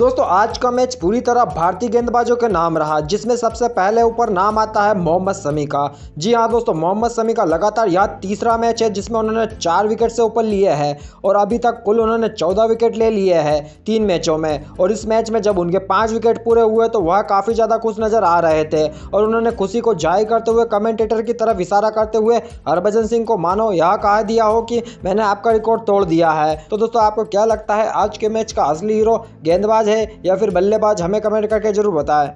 दोस्तों आज का मैच पूरी तरह भारतीय गेंदबाजों के नाम रहा जिसमें सबसे पहले ऊपर नाम आता है मोहम्मद शमी का जी हाँ दोस्तों मोहम्मद शमी का लगातार यह तीसरा मैच है जिसमें उन्होंने चार विकेट से ऊपर लिए हैं और अभी तक कुल उन्होंने चौदह विकेट ले लिए हैं तीन मैचों में और इस मैच में जब उनके पाँच विकेट पूरे हुए तो वह काफ़ी ज़्यादा खुश नज़र आ रहे थे और उन्होंने खुशी को जाहिर करते हुए कमेंटेटर की तरफ इशारा करते हुए हरभजन सिंह को मानो यह कहा दिया हो कि मैंने आपका रिकॉर्ड तोड़ दिया है तो दोस्तों आपको क्या लगता है आज के मैच का असली हीरो गेंदबाज बल्लेबाज है या फिर बल्लेबाज हमें कमेंट करके ज़रूर बताएं